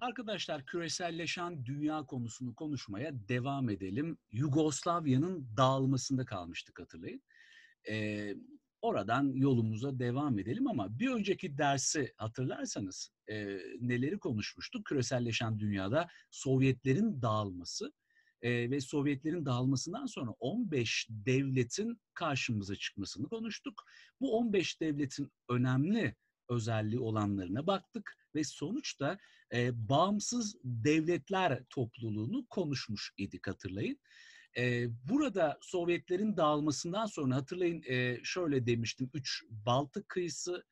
Arkadaşlar küreselleşen dünya konusunu konuşmaya devam edelim. Yugoslavya'nın dağılmasında kalmıştık hatırlayın. Ee, oradan yolumuza devam edelim ama bir önceki dersi hatırlarsanız e, neleri konuşmuştuk? Küreselleşen dünyada Sovyetlerin dağılması e, ve Sovyetlerin dağılmasından sonra 15 devletin karşımıza çıkmasını konuştuk. Bu 15 devletin önemli özelliği olanlarına baktık ve sonuçta e, bağımsız devletler topluluğunu konuşmuş idik hatırlayın. E, burada Sovyetlerin dağılmasından sonra hatırlayın e, şöyle demiştim. Üç Baltık kıyısı,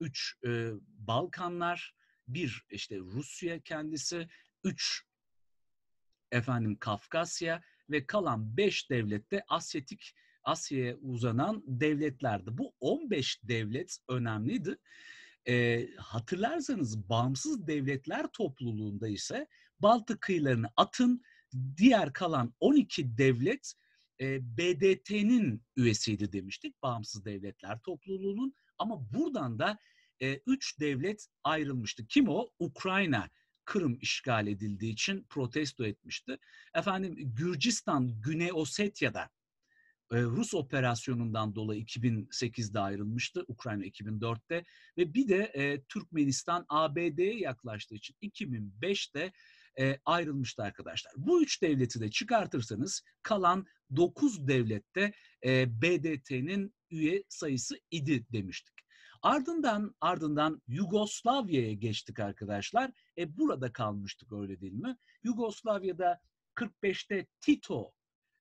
üç e, Balkanlar, bir işte Rusya kendisi, üç efendim Kafkasya ve kalan beş devlette Asyatik Asya'ya uzanan devletlerdi. Bu 15 devlet önemliydi. E, hatırlarsanız bağımsız devletler topluluğunda ise Baltık kıyılarını atın, diğer kalan 12 devlet e, BDT'nin üyesiydi demiştik. Bağımsız devletler topluluğunun ama buradan da e, üç devlet ayrılmıştı. Kim o? Ukrayna. Kırım işgal edildiği için protesto etmişti. Efendim Gürcistan, Güney Osetya'da e, Rus operasyonundan dolayı 2008'de ayrılmıştı Ukrayna 2004'te ve bir de e, Türkmenistan ABD'ye yaklaştığı için 2005'te e, ayrılmıştı arkadaşlar. Bu üç devleti de çıkartırsanız kalan 9 devlette BDT'nin üye sayısı idi demiştik. Ardından ardından Yugoslavya'ya geçtik arkadaşlar. E burada kalmıştık öyle değil mi? Yugoslavya'da 45'te Tito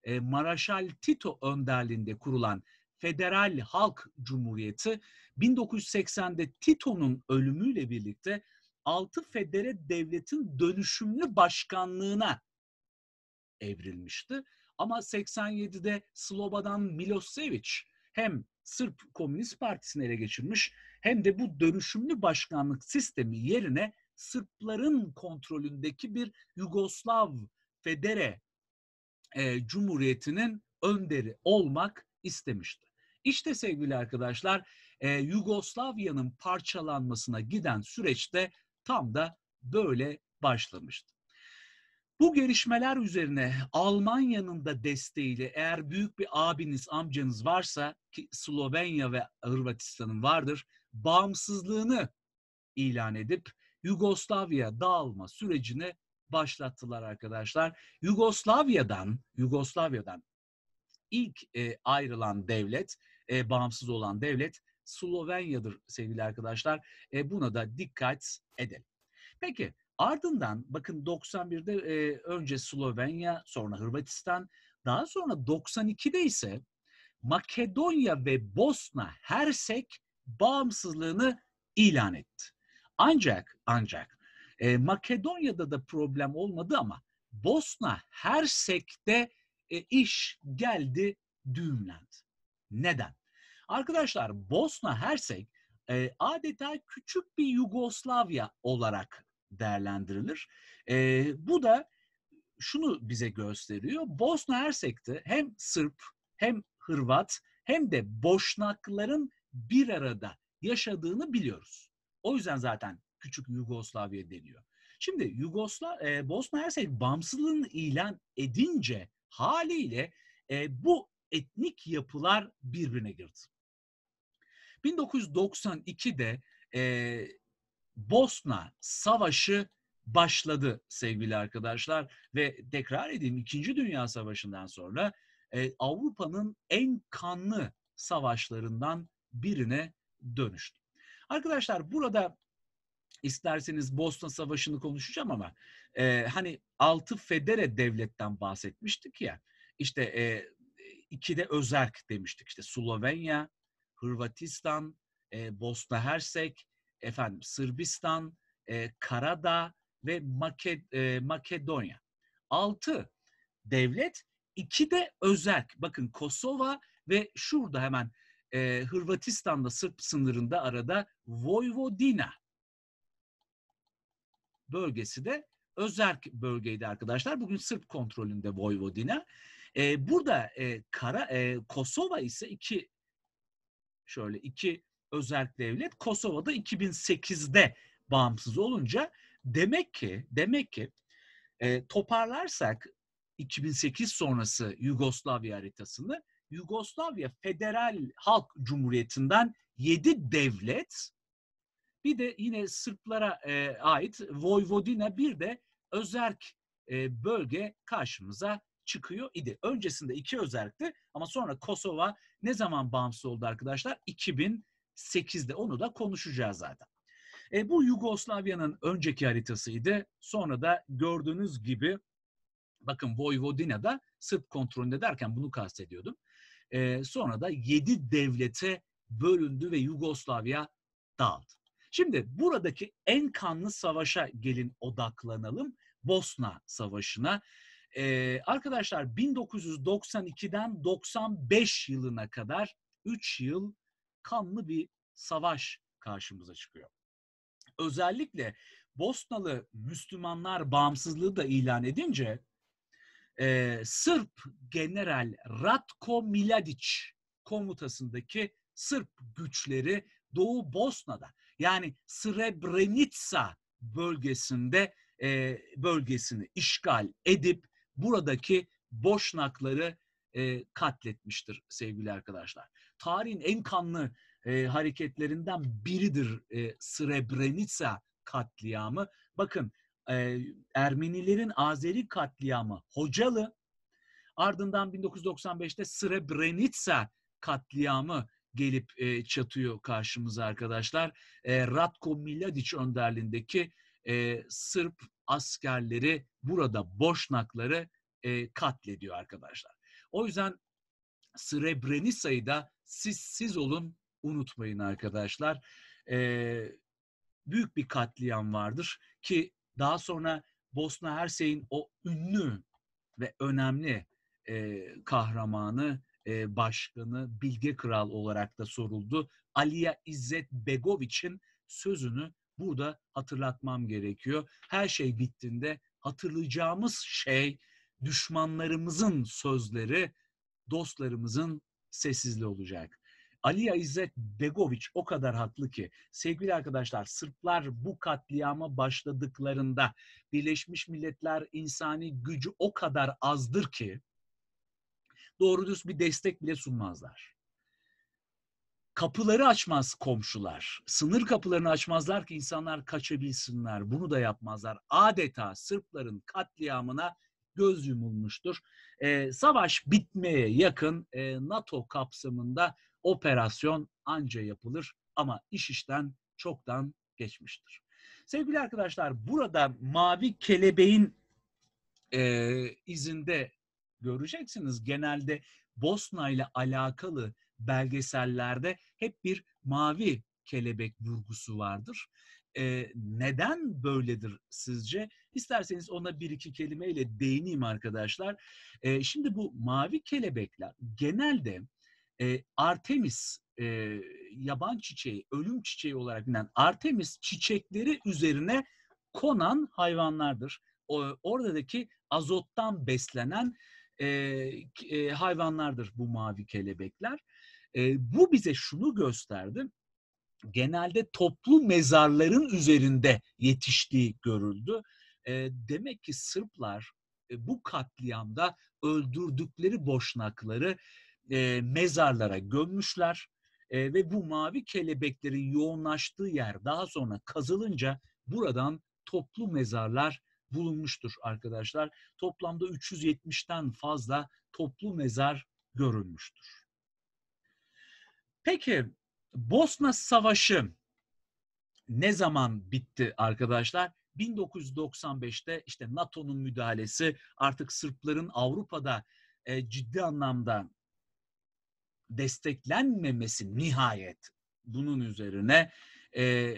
e, Maraşal Tito önderliğinde kurulan Federal Halk Cumhuriyeti 1980'de Tito'nun ölümüyle birlikte 6 federe devletin dönüşümlü başkanlığına evrilmişti. Ama 87'de Slobodan Milosevic hem Sırp Komünist Partisi'ni ele geçirmiş hem de bu dönüşümlü başkanlık sistemi yerine Sırpların kontrolündeki bir Yugoslav Federe e, Cumhuriyeti'nin önderi olmak istemişti. İşte sevgili arkadaşlar e, Yugoslavya'nın parçalanmasına giden süreçte tam da böyle başlamıştı. Bu gelişmeler üzerine Almanya'nın da desteğiyle eğer büyük bir abiniz, amcanız varsa ki Slovenya ve Hırvatistan'ın vardır, bağımsızlığını ilan edip Yugoslavya dağılma sürecine başlattılar arkadaşlar. Yugoslavya'dan, Yugoslavya'dan ilk e, ayrılan devlet, e, bağımsız olan devlet Slovenya'dır sevgili arkadaşlar. E, buna da dikkat edelim. Peki ardından bakın 91'de e, önce Slovenya, sonra Hırvatistan, daha sonra 92'de ise Makedonya ve Bosna Hersek bağımsızlığını ilan etti. Ancak ancak e, Makedonya'da da problem olmadı ama Bosna Hersek'te e, iş geldi düğümlendi. Neden? Arkadaşlar Bosna Hersek e, adeta küçük bir Yugoslavya olarak değerlendirilir. E, bu da şunu bize gösteriyor. Bosna Hersek'te hem Sırp hem Hırvat hem de Boşnakların bir arada yaşadığını biliyoruz. O yüzden zaten küçük Yugoslavya deniyor. Şimdi Yugosla e, Bosna Hersek bağımsızlığını ilan edince haliyle e, bu etnik yapılar birbirine girdi. 1992'de e, Bosna Savaşı başladı sevgili arkadaşlar ve tekrar edeyim 2. Dünya Savaşı'ndan sonra e, Avrupa'nın en kanlı savaşlarından birine dönüştü. Arkadaşlar burada İsterseniz Boston Savaşı'nı konuşacağım ama e, hani altı federe devletten bahsetmiştik ya. İşte e, de özerk demiştik. İşte Slovenya, Hırvatistan, e, Bosna Hersek, efendim Sırbistan, e, Karadağ ve Maked e, Makedonya. Altı devlet, iki de özerk. Bakın Kosova ve şurada hemen e, Hırvatistan'da Sırp sınırında arada Vojvodina bölgesi de özerk bölgeydi arkadaşlar. Bugün Sırp kontrolünde Vojvodina. E, burada e, Kara, e, Kosova ise iki şöyle iki özerk devlet. Kosova'da 2008'de bağımsız olunca demek ki demek ki e, toparlarsak 2008 sonrası Yugoslavya haritasını Yugoslavya Federal Halk Cumhuriyeti'nden 7 devlet bir de yine Sırplara e, ait Vojvodina bir de özerk e, bölge karşımıza çıkıyor idi. Öncesinde iki özerkti ama sonra Kosova ne zaman bağımsız oldu arkadaşlar? 2008'de onu da konuşacağız zaten. E, bu Yugoslavya'nın önceki haritasıydı. Sonra da gördüğünüz gibi bakın Vojvodina'da Sırp kontrolünde derken bunu kastediyordum. E, sonra da yedi devlete bölündü ve Yugoslavya dağıldı. Şimdi buradaki en kanlı savaşa gelin odaklanalım. Bosna Savaşı'na. Ee, arkadaşlar 1992'den 95 yılına kadar 3 yıl kanlı bir savaş karşımıza çıkıyor. Özellikle Bosnalı Müslümanlar bağımsızlığı da ilan edince e, Sırp General Ratko Miladic komutasındaki Sırp güçleri Doğu Bosna'da yani Srebrenica bölgesinde e, bölgesini işgal edip buradaki Boşnakları e, katletmiştir sevgili arkadaşlar. Tarihin en kanlı e, hareketlerinden biridir e, Srebrenica katliamı. Bakın e, Ermenilerin Azeri katliamı Hocalı, ardından 1995'te Srebrenica katliamı gelip e, çatıyor karşımıza arkadaşlar. E, Ratko Miladic önderliğindeki e, Sırp askerleri burada Boşnakları e, katlediyor arkadaşlar. O yüzden Srebrenica'yı da siz siz olun unutmayın arkadaşlar. E, büyük bir katliam vardır ki daha sonra Bosna Hersey'in o ünlü ve önemli e, kahramanı Başkanı Bilge Kral olarak da soruldu. Aliya İzzet Begoviç'in sözünü burada hatırlatmam gerekiyor. Her şey bittiğinde hatırlayacağımız şey düşmanlarımızın sözleri dostlarımızın sessizliği olacak. Aliya İzzet Begoviç o kadar haklı ki sevgili arkadaşlar Sırplar bu katliama başladıklarında Birleşmiş Milletler insani gücü o kadar azdır ki doğru dürüst bir destek bile sunmazlar. Kapıları açmaz komşular. Sınır kapılarını açmazlar ki insanlar kaçabilsinler. Bunu da yapmazlar. Adeta Sırpların katliamına göz yumulmuştur. E, savaş bitmeye yakın e, NATO kapsamında operasyon anca yapılır ama iş işten çoktan geçmiştir. Sevgili arkadaşlar burada mavi kelebeğin e, izinde göreceksiniz. Genelde Bosna ile alakalı belgesellerde hep bir mavi kelebek vurgusu vardır. Ee, neden böyledir sizce? İsterseniz ona bir iki kelimeyle değineyim arkadaşlar. Ee, şimdi bu mavi kelebekler genelde e, Artemis e, yaban çiçeği, ölüm çiçeği olarak bilinen Artemis çiçekleri üzerine konan hayvanlardır. O, oradaki azottan beslenen e, e, hayvanlardır bu mavi kelebekler. E, bu bize şunu gösterdi. Genelde toplu mezarların üzerinde yetiştiği görüldü. E, demek ki Sırplar e, bu katliamda öldürdükleri boşnakları e, mezarlara gömmüşler e, ve bu mavi kelebeklerin yoğunlaştığı yer daha sonra kazılınca buradan toplu mezarlar bulunmuştur arkadaşlar. Toplamda 370'ten fazla toplu mezar görülmüştür. Peki Bosna Savaşı ne zaman bitti arkadaşlar? 1995'te işte NATO'nun müdahalesi artık Sırpların Avrupa'da e, ciddi anlamda desteklenmemesi nihayet bunun üzerine e,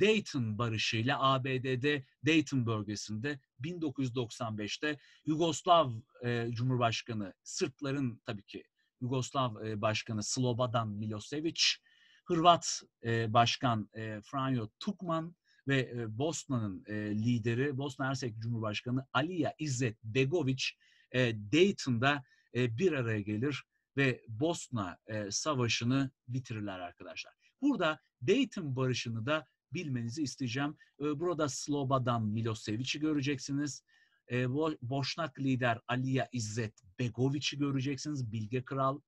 Dayton barışıyla ABD'de Dayton bölgesinde 1995'te Yugoslav e, Cumhurbaşkanı Sırpların tabii ki Yugoslav e, Başkanı Slobodan Milosevic, Hırvat e, Başkan e, Franjo Tukman ve e, Bosna'nın e, lideri Bosna Hersek Cumhurbaşkanı Alija İzzet Begoviç e, Dayton'da e, bir araya gelir ve Bosna e, Savaşı'nı bitirirler arkadaşlar. Burada Dayton Barışı'nı da bilmenizi isteyeceğim. Ee, burada Slobadan Milosevic'i göreceksiniz. Boşnak ee, lider Aliya İzzet Begoviç'i göreceksiniz. Bilge Kral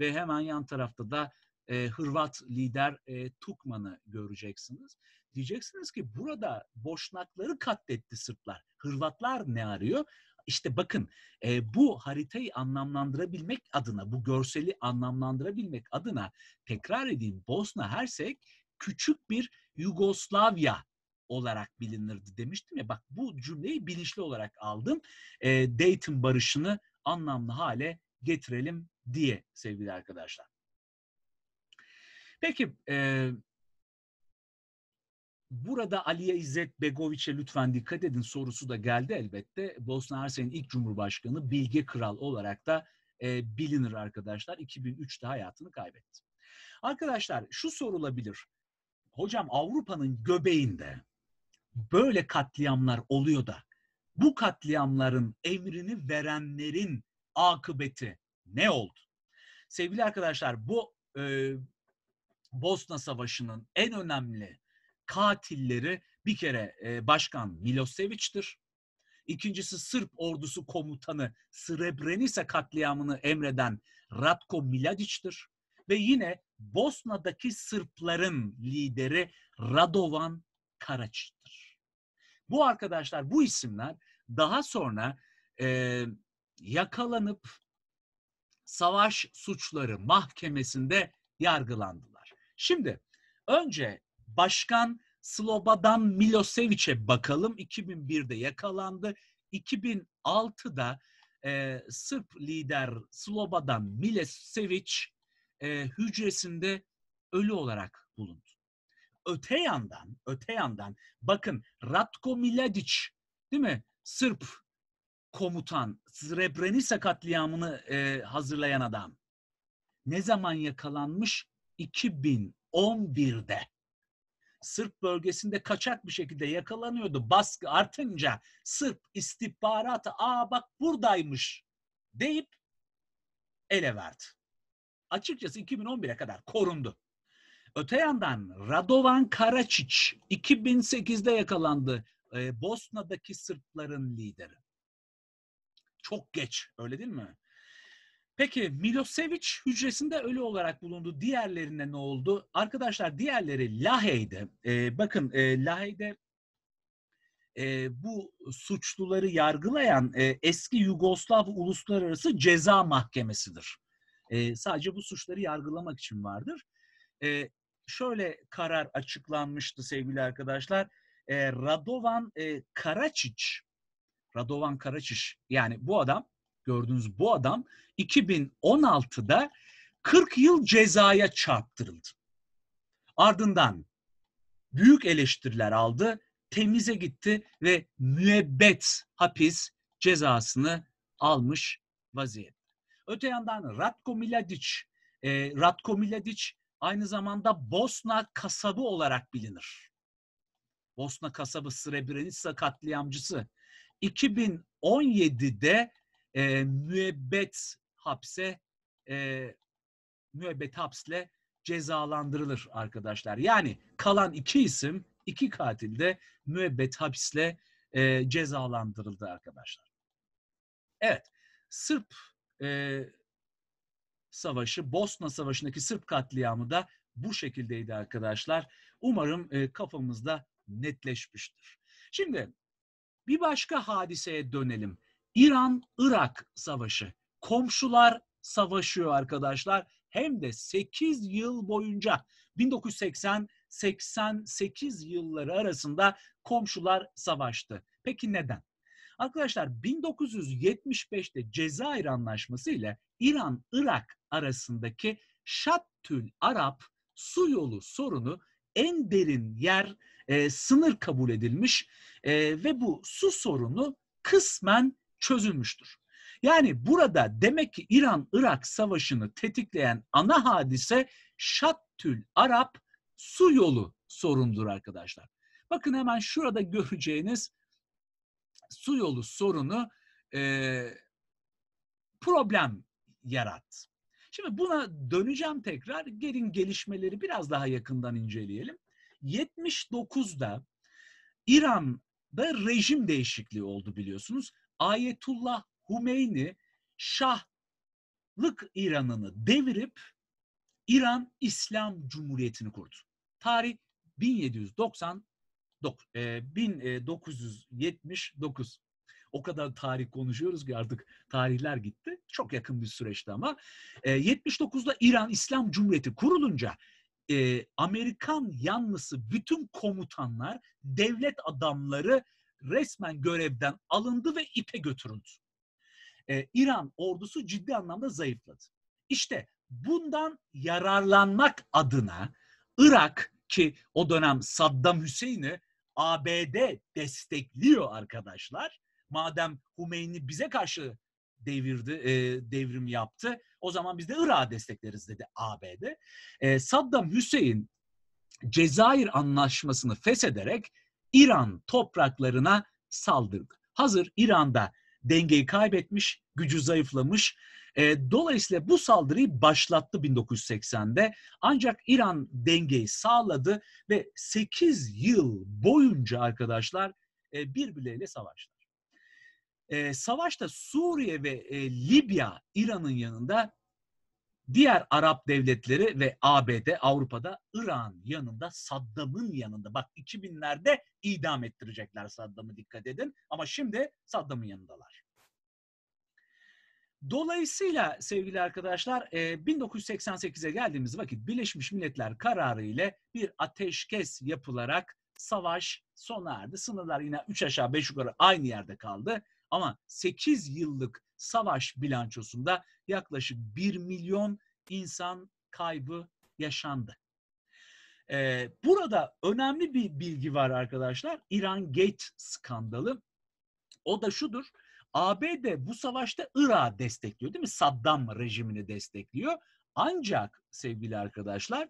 ve hemen yan tarafta da e, Hırvat lider e, Tukman'ı göreceksiniz. Diyeceksiniz ki burada Boşnakları katletti Sırplar. Hırvatlar ne arıyor? İşte bakın e, bu haritayı anlamlandırabilmek adına, bu görseli anlamlandırabilmek adına tekrar edeyim Bosna Hersek küçük bir Yugoslavya olarak bilinirdi demiştim ya. Bak bu cümleyi bilinçli olarak aldım. E, Dayton barışını anlamlı hale getirelim diye sevgili arkadaşlar. Peki e, Burada Aliye İzzet Begoviç'e lütfen dikkat edin sorusu da geldi elbette. Bosna Hersek'in ilk cumhurbaşkanı Bilge Kral olarak da e, bilinir arkadaşlar. 2003'te hayatını kaybetti. Arkadaşlar şu sorulabilir. Hocam Avrupa'nın göbeğinde böyle katliamlar oluyor da bu katliamların emrini verenlerin akıbeti ne oldu? Sevgili arkadaşlar bu e, Bosna Savaşı'nın en önemli katilleri bir kere e, başkan Milosevic'tir. İkincisi Sırp ordusu komutanı Srebrenica katliamını emreden Ratko Miladic'tir. Ve yine Bosna'daki Sırpların lideri Radovan Karaç'tır. Bu arkadaşlar, bu isimler daha sonra e, yakalanıp savaş suçları mahkemesinde yargılandılar. Şimdi önce Başkan Slobodan Milosevic'e bakalım. 2001'de yakalandı. 2006'da e, Sırp lider Slobodan Milosevic e, hücresinde ölü olarak bulundu. Öte yandan, öte yandan bakın Ratko Mladic değil mi? Sırp komutan, Srebrenica katliamını e, hazırlayan adam. Ne zaman yakalanmış? 2011'de. Sırp bölgesinde kaçak bir şekilde yakalanıyordu. Baskı artınca Sırp istihbaratı aa bak buradaymış deyip ele verdi. Açıkçası 2011'e kadar korundu. Öte yandan Radovan Karaçiç 2008'de yakalandı. Ee, Bosna'daki Sırpların lideri. Çok geç öyle değil mi? Peki Milosevic hücresinde ölü olarak bulundu. Diğerlerine ne oldu? Arkadaşlar diğerleri Lahey'de. E, bakın e, Lahey'de e, bu suçluları yargılayan e, eski Yugoslav Uluslararası Ceza Mahkemesi'dir. E, sadece bu suçları yargılamak için vardır. E, şöyle karar açıklanmıştı sevgili arkadaşlar. E, Radovan e, Karaçiç, Radovan Karaçiç yani bu adam gördüğünüz bu adam 2016'da 40 yıl cezaya çarptırıldı. Ardından büyük eleştiriler aldı, temize gitti ve müebbet hapis cezasını almış vaziyet. Öte yandan Ratko Miladic, e, Ratko Miladic aynı zamanda Bosna kasabı olarak bilinir. Bosna kasabı Srebrenica katliamcısı. 2017'de e, müebbet hapse e, müebbet hapsle cezalandırılır arkadaşlar. Yani kalan iki isim, iki katil de müebbet hapisle e, cezalandırıldı arkadaşlar. Evet, Sırp e, Savaşı, Bosna Savaşı'ndaki Sırp katliamı da bu şekildeydi arkadaşlar. Umarım e, kafamızda netleşmiştir. Şimdi bir başka hadiseye dönelim. İran-Irak savaşı. Komşular savaşıyor arkadaşlar. Hem de 8 yıl boyunca 1980-88 yılları arasında komşular savaştı. Peki neden? Arkadaşlar 1975'te Cezayir Anlaşması ile İran-Irak arasındaki Şattül Arap su yolu sorunu en derin yer e, sınır kabul edilmiş e, ve bu su sorunu kısmen çözülmüştür. Yani burada demek ki İran-Irak savaşını tetikleyen ana hadise Şattül Arap su yolu sorundur arkadaşlar. Bakın hemen şurada göreceğiniz su yolu sorunu e, problem yarat. Şimdi buna döneceğim tekrar. Gelin gelişmeleri biraz daha yakından inceleyelim. 79'da İran'da rejim değişikliği oldu biliyorsunuz. Ayetullah Humeyni Şahlık İran'ını devirip İran İslam Cumhuriyeti'ni kurdu. Tarih 1790 1979. E, e, o kadar tarih konuşuyoruz ki artık tarihler gitti. Çok yakın bir süreçti ama. 79'da e, İran İslam Cumhuriyeti kurulunca Amerikan yanlısı bütün komutanlar, devlet adamları resmen görevden alındı ve ipe götürüldü. Ee, İran ordusu ciddi anlamda zayıfladı. İşte bundan yararlanmak adına Irak ki o dönem Saddam Hüseyin'i ABD destekliyor arkadaşlar. Madem Hümeyni bize karşı devirdi, e, devrim yaptı. O zaman biz de Irak'a destekleriz dedi ABD. E, Saddam Hüseyin Cezayir anlaşmasını feshederek İran topraklarına saldırdı. Hazır İran'da dengeyi kaybetmiş, gücü zayıflamış. E, dolayısıyla bu saldırıyı başlattı 1980'de. Ancak İran dengeyi sağladı ve 8 yıl boyunca arkadaşlar e, birbirleriyle savaştılar. E, savaşta Suriye ve e, Libya İran'ın yanında diğer Arap devletleri ve ABD Avrupa'da İran yanında Saddam'ın yanında. Bak 2000'lerde idam ettirecekler Saddam'ı dikkat edin ama şimdi Saddam'ın yanındalar. Dolayısıyla sevgili arkadaşlar 1988'e geldiğimiz vakit Birleşmiş Milletler kararı ile bir ateşkes yapılarak savaş sona erdi. Sınırlar yine 3 aşağı 5 yukarı aynı yerde kaldı. Ama 8 yıllık savaş bilançosunda yaklaşık 1 milyon insan kaybı yaşandı. Ee, burada önemli bir bilgi var arkadaşlar. İran Gate skandalı. O da şudur. ABD bu savaşta Irak'ı destekliyor değil mi? Saddam rejimini destekliyor. Ancak sevgili arkadaşlar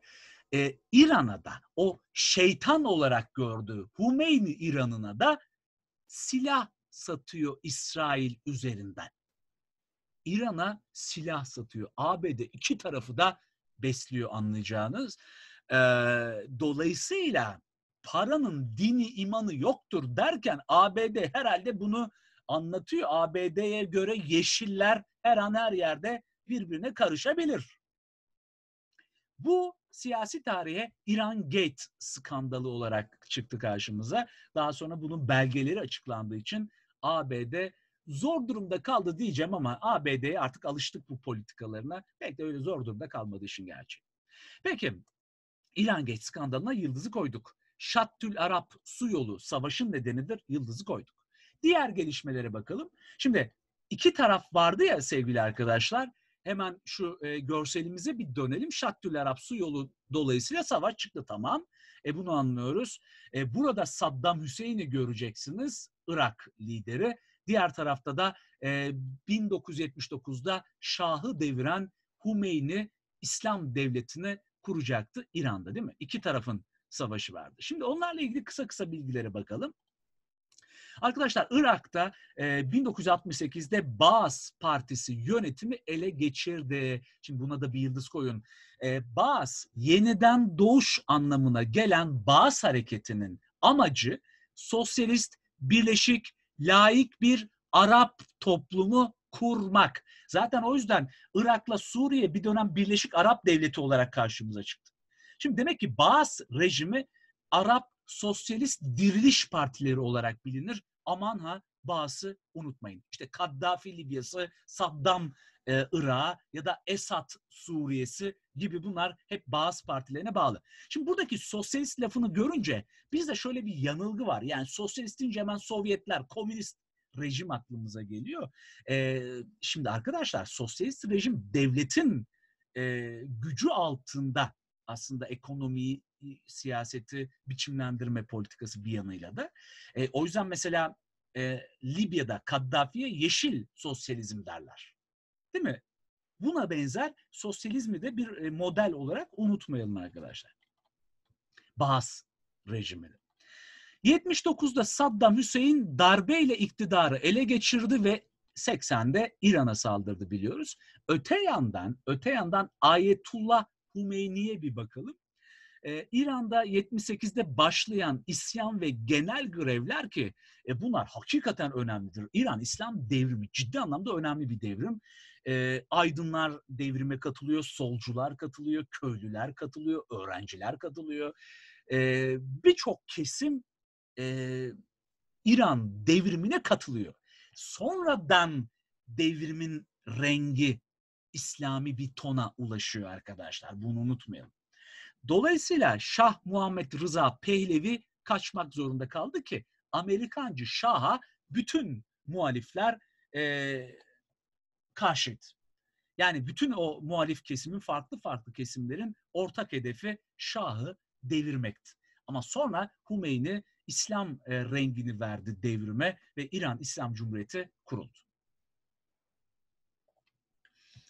e, İran'a da o şeytan olarak gördüğü Humeyni İran'ına da silah satıyor İsrail üzerinden. İran'a silah satıyor. ABD iki tarafı da besliyor anlayacağınız. Ee, dolayısıyla paranın dini imanı yoktur derken ABD herhalde bunu anlatıyor. ABD'ye göre yeşiller her an her yerde birbirine karışabilir. Bu siyasi tarihe İran Gate skandalı olarak çıktı karşımıza. Daha sonra bunun belgeleri açıklandığı için ABD zor durumda kaldı diyeceğim ama ABD'ye artık alıştık bu politikalarına. Pek de öyle zor durumda kalmadı işin gerçeği. Peki İran Geç skandalına yıldızı koyduk. Şattül Arap su yolu savaşın nedenidir yıldızı koyduk. Diğer gelişmelere bakalım. Şimdi iki taraf vardı ya sevgili arkadaşlar. Hemen şu e, görselimize bir dönelim. Şattül Arap su yolu dolayısıyla savaş çıktı tamam. E bunu anlıyoruz. E, burada Saddam Hüseyin'i göreceksiniz. Irak lideri Diğer tarafta da e, 1979'da Şah'ı deviren Hümeyni İslam devletini kuracaktı İran'da değil mi? İki tarafın savaşı vardı. Şimdi onlarla ilgili kısa kısa bilgilere bakalım. Arkadaşlar Irak'ta e, 1968'de Baas Partisi yönetimi ele geçirdi. Şimdi buna da bir yıldız koyun. E, Baas yeniden doğuş anlamına gelen Baas hareketinin amacı sosyalist, birleşik, laik bir Arap toplumu kurmak. Zaten o yüzden Irak'la Suriye bir dönem Birleşik Arap Devleti olarak karşımıza çıktı. Şimdi demek ki Baas rejimi Arap Sosyalist Diriliş Partileri olarak bilinir. Aman ha Baas'ı unutmayın. İşte Kaddafi Libyası, Saddam e, Irak ya da Esad Suriyesi gibi bunlar hep bazı partilerine bağlı. Şimdi buradaki sosyalist lafını görünce bizde şöyle bir yanılgı var. Yani sosyalistin hemen Sovyetler, komünist rejim aklımıza geliyor. E, şimdi arkadaşlar sosyalist rejim devletin e, gücü altında aslında ekonomiyi, siyaseti biçimlendirme politikası bir yanıyla da. E, o yüzden mesela e, Libya'da Kaddafi'ye yeşil sosyalizm derler. Değil mi? Buna benzer sosyalizmi de bir e, model olarak unutmayalım arkadaşlar. Baas rejimini. 79'da Saddam Hüseyin darbeyle iktidarı ele geçirdi ve 80'de İran'a saldırdı biliyoruz. Öte yandan, öte yandan Ayetullah Hümeyni'ye bir bakalım. Ee, İran'da 78'de başlayan isyan ve genel grevler ki e, bunlar hakikaten önemlidir. İran İslam devrimi ciddi anlamda önemli bir devrim. E, aydınlar devrime katılıyor, solcular katılıyor, köylüler katılıyor, öğrenciler katılıyor. E, Birçok kesim e, İran devrimine katılıyor. Sonradan devrimin rengi İslami bir tona ulaşıyor arkadaşlar. Bunu unutmayalım. Dolayısıyla Şah Muhammed Rıza Pehlevi kaçmak zorunda kaldı ki Amerikancı Şah'a bütün muhalifler e, karşıydı. Yani bütün o muhalif kesimin farklı farklı kesimlerin ortak hedefi Şah'ı devirmekti. Ama sonra Hümeyni İslam e, rengini verdi devrime ve İran İslam Cumhuriyeti kuruldu.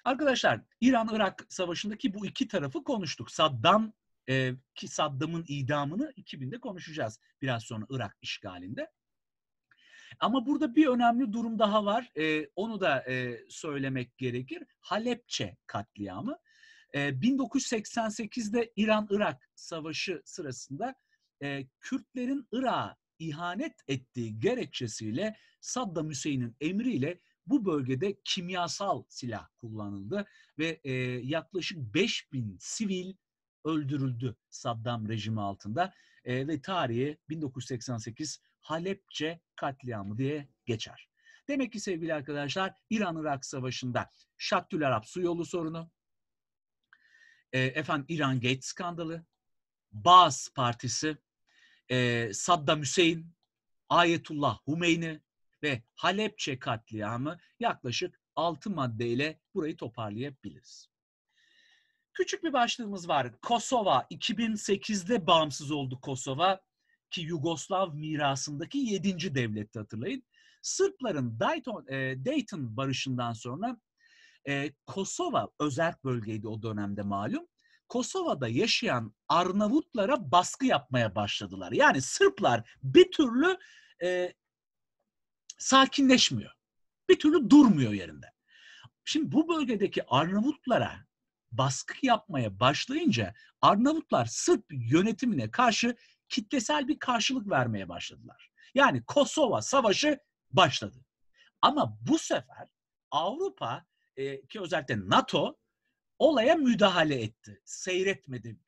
Arkadaşlar İran-Irak savaşındaki bu iki tarafı konuştuk. Saddam e, ki Saddam'ın idamını 2000'de konuşacağız biraz sonra Irak işgalinde. Ama burada bir önemli durum daha var. E, onu da e, söylemek gerekir. Halepçe katliamı. E, ee, 1988'de İran-Irak savaşı sırasında e, Kürtlerin Irak'a ihanet ettiği gerekçesiyle Saddam Hüseyin'in emriyle bu bölgede kimyasal silah kullanıldı ve e, yaklaşık 5000 sivil öldürüldü Saddam rejimi altında e, ve tarihi 1988 Halepçe katliamı diye geçer. Demek ki sevgili arkadaşlar İran-Irak savaşında Şattül Arap su yolu sorunu, e, efendim İran Gate skandalı, Baas Partisi, e, Saddam Hüseyin, Ayetullah Humeyni ve Halepçe katliamı yaklaşık 6 maddeyle burayı toparlayabiliriz. Küçük bir başlığımız var. Kosova, 2008'de bağımsız oldu Kosova ki Yugoslav mirasındaki yedinci devletti hatırlayın. Sırpların Dayton, e, Dayton barışından sonra e, Kosova özel bölgeydi o dönemde malum. Kosova'da yaşayan Arnavutlara baskı yapmaya başladılar. Yani Sırplar bir türlü e, sakinleşmiyor. Bir türlü durmuyor yerinde. Şimdi bu bölgedeki Arnavutlara baskı yapmaya başlayınca Arnavutlar Sırp yönetimine karşı kitlesel bir karşılık vermeye başladılar. Yani Kosova Savaşı başladı. Ama bu sefer Avrupa e, ki özellikle NATO olaya müdahale etti. Seyretmedi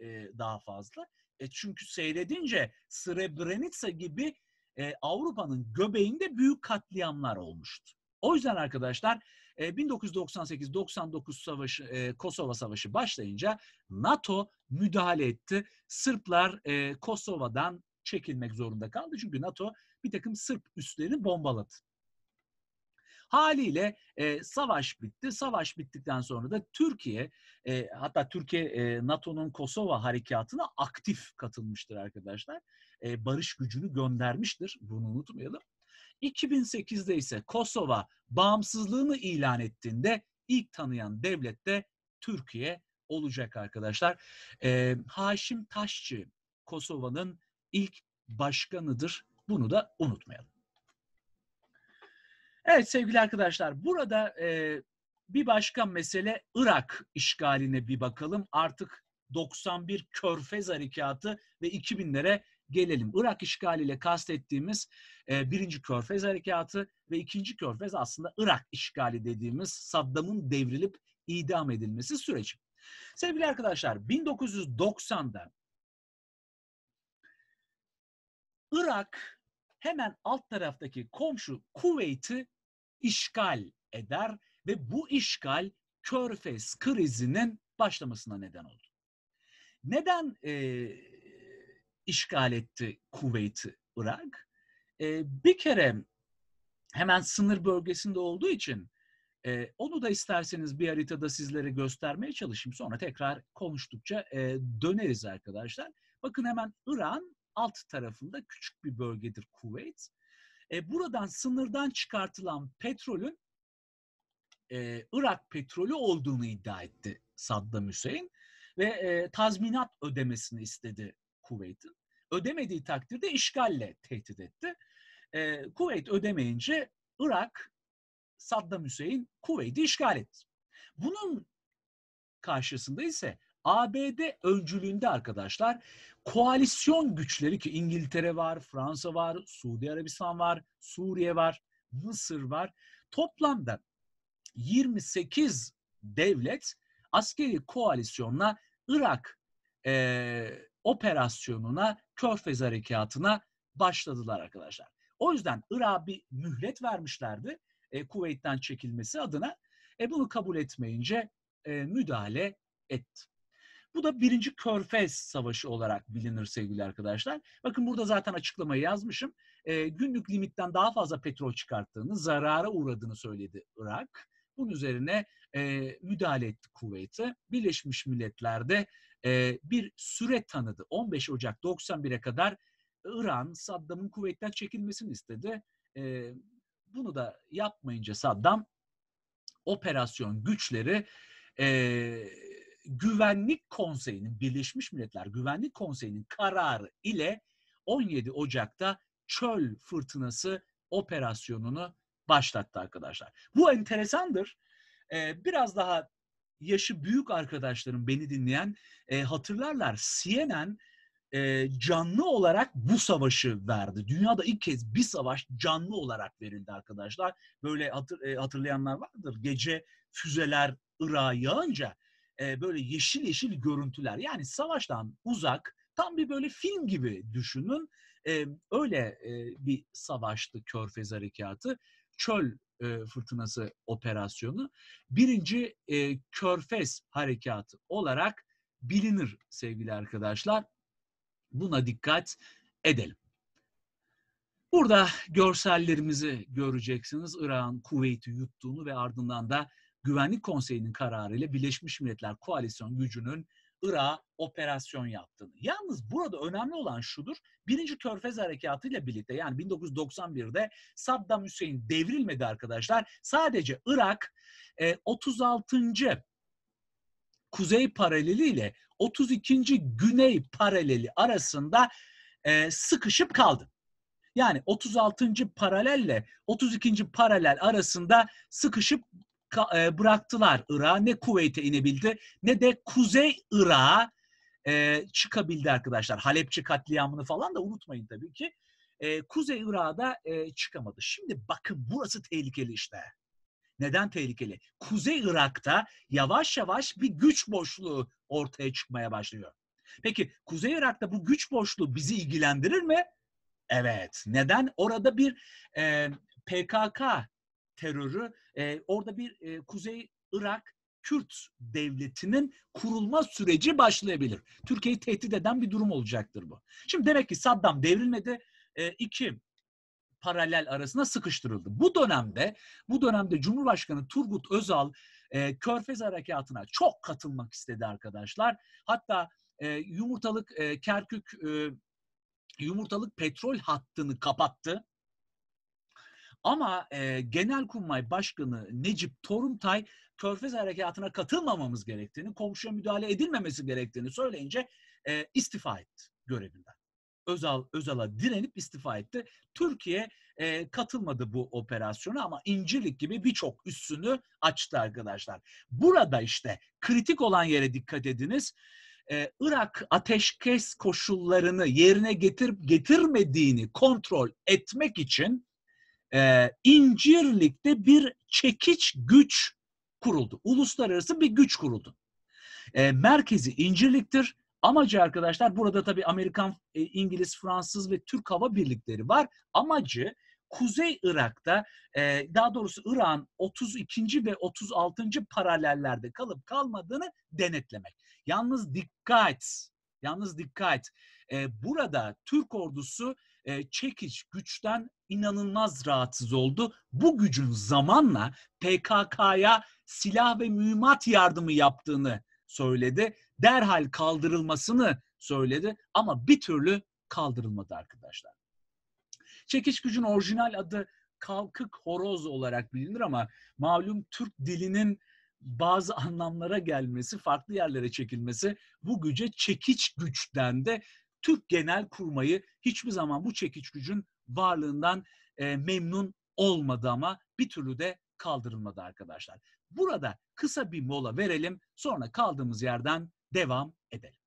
e, daha fazla. E çünkü seyredince Srebrenica gibi e, Avrupa'nın göbeğinde büyük katliamlar olmuştu. O yüzden arkadaşlar e, 1998-99 savaşı, e, Kosova Savaşı başlayınca NATO müdahale etti. Sırplar e, Kosova'dan çekilmek zorunda kaldı. Çünkü NATO bir takım Sırp üslerini bombaladı. Haliyle e, savaş bitti. Savaş bittikten sonra da Türkiye, e, hatta Türkiye e, NATO'nun Kosova harekatına aktif katılmıştır arkadaşlar. E, barış gücünü göndermiştir. Bunu unutmayalım. 2008'de ise Kosova bağımsızlığını ilan ettiğinde ilk tanıyan devlet de Türkiye olacak arkadaşlar. E, Haşim Taşçı Kosova'nın ilk başkanıdır. Bunu da unutmayalım. Evet sevgili arkadaşlar burada e, bir başka mesele Irak işgaline bir bakalım. Artık 91 Körfez Harekatı ve 2000'lere gelelim. Irak işgaliyle kastettiğimiz e, birinci Körfez Harekatı ve ikinci Körfez aslında Irak işgali dediğimiz Saddam'ın devrilip idam edilmesi süreci. Sevgili arkadaşlar 1990'da Irak hemen alt taraftaki komşu Kuveyt'i işgal eder ve bu işgal Körfez krizinin başlamasına neden oldu. Neden e, işgal etti Kuveyt'i Irak. E, bir kere hemen sınır bölgesinde olduğu için e, onu da isterseniz bir haritada sizlere göstermeye çalışayım. Sonra tekrar konuştukça e, döneriz arkadaşlar. Bakın hemen İran alt tarafında küçük bir bölgedir Kuveyt. E, buradan sınırdan çıkartılan petrolün e, Irak petrolü olduğunu iddia etti Saddam Hüseyin ve e, tazminat ödemesini istedi Kuveyt'in. Ödemediği takdirde işgalle tehdit etti. E, Kuveyt ödemeyince Irak, Saddam Hüseyin Kuveyt'i işgal etti. Bunun karşısında ise ABD öncülüğünde arkadaşlar koalisyon güçleri ki İngiltere var, Fransa var, Suudi Arabistan var, Suriye var, Mısır var. Toplamda 28 devlet askeri koalisyonla Irak e, operasyonuna, körfez harekatına başladılar arkadaşlar. O yüzden Irak'a bir mühlet vermişlerdi e, Kuveyt'ten çekilmesi adına. E, bunu kabul etmeyince e, müdahale etti. Bu da birinci Körfez Savaşı olarak bilinir sevgili arkadaşlar. Bakın burada zaten açıklamayı yazmışım. E, günlük limitten daha fazla petrol çıkarttığını, zarara uğradığını söyledi Irak. Bunun üzerine e, müdahale etti Kuveyt'e. Birleşmiş Milletler'de bir süre tanıdı. 15 Ocak 91'e kadar İran Saddam'ın kuvvetten çekilmesini istedi. bunu da yapmayınca Saddam operasyon güçleri Güvenlik Konseyi'nin Birleşmiş Milletler Güvenlik Konseyi'nin kararı ile 17 Ocak'ta çöl fırtınası operasyonunu başlattı arkadaşlar. Bu enteresandır. Ee, biraz daha yaşı büyük arkadaşlarım beni dinleyen e, hatırlarlar. CNN e, canlı olarak bu savaşı verdi. Dünyada ilk kez bir savaş canlı olarak verildi arkadaşlar. Böyle hatır, e, hatırlayanlar vardır. Gece füzeler Irak'a yağınca e, böyle yeşil yeşil görüntüler. Yani savaştan uzak tam bir böyle film gibi düşünün. E, öyle e, bir savaştı Körfez Harekatı. Çöl e, fırtınası operasyonu birinci e, körfez harekatı olarak bilinir sevgili arkadaşlar. Buna dikkat edelim. Burada görsellerimizi göreceksiniz. İran, Kuveyt'i yuttuğunu ve ardından da Güvenlik Konseyi'nin kararıyla Birleşmiş Milletler Koalisyon gücünün Irak'a operasyon yaptığını. Yalnız burada önemli olan şudur. Birinci Körfez Harekatı ile birlikte yani 1991'de Saddam Hüseyin devrilmedi arkadaşlar. Sadece Irak 36. E, Kuzey paraleli ile 32. Güney paraleli arasında e, sıkışıp kaldı. Yani 36. paralelle 32. paralel arasında sıkışıp e, bıraktılar Irak'a. Ne Kuveyt'e inebildi ne de Kuzey Irak'a e, çıkabildi arkadaşlar. Halepçi katliamını falan da unutmayın tabii ki. E, Kuzey Irak'da e, çıkamadı. Şimdi bakın burası tehlikeli işte. Neden tehlikeli? Kuzey Irak'ta yavaş yavaş bir güç boşluğu ortaya çıkmaya başlıyor. Peki Kuzey Irak'ta bu güç boşluğu bizi ilgilendirir mi? Evet. Neden? Orada bir e, PKK terörü e, orada bir e, Kuzey Irak Kürt devletinin kurulma süreci başlayabilir. Türkiye'yi tehdit eden bir durum olacaktır bu. Şimdi demek ki Saddam devrilmedi. E, iki paralel arasına sıkıştırıldı. Bu dönemde bu dönemde Cumhurbaşkanı Turgut Özal e, Körfez harekatına çok katılmak istedi arkadaşlar. Hatta e, yumurtalık e, Kerkük e, yumurtalık petrol hattını kapattı. Ama e, Genelkurmay Başkanı Necip Torumtay Körfez Harekatı'na katılmamamız gerektiğini, komşuya müdahale edilmemesi gerektiğini söyleyince e, istifa etti görevinden. Özal Özal'a direnip istifa etti. Türkiye e, katılmadı bu operasyona ama İncirlik gibi birçok üssünü açtı arkadaşlar. Burada işte kritik olan yere dikkat ediniz. Ee, Irak ateşkes koşullarını yerine getirip getirmediğini kontrol etmek için e, İncirlik'te bir çekiç güç kuruldu. Uluslararası bir güç kuruldu. E, merkezi İncirlik'tir. Amacı arkadaşlar burada tabii Amerikan, e, İngiliz, Fransız ve Türk hava birlikleri var. Amacı Kuzey Irak'ta e, daha doğrusu İran 32. ve 36. paralellerde kalıp kalmadığını denetlemek. Yalnız dikkat, yalnız dikkat. E, burada Türk ordusu çekiş güçten inanılmaz rahatsız oldu. Bu gücün zamanla PKK'ya silah ve mühimmat yardımı yaptığını söyledi. Derhal kaldırılmasını söyledi ama bir türlü kaldırılmadı arkadaşlar. Çekiş gücün orijinal adı kalkık horoz olarak bilinir ama malum Türk dilinin bazı anlamlara gelmesi, farklı yerlere çekilmesi bu güce çekiç güçten de Türk genel kurmayı hiçbir zaman bu çekiç gücün varlığından e, memnun olmadı ama bir türlü de kaldırılmadı arkadaşlar. Burada kısa bir mola verelim sonra kaldığımız yerden devam edelim.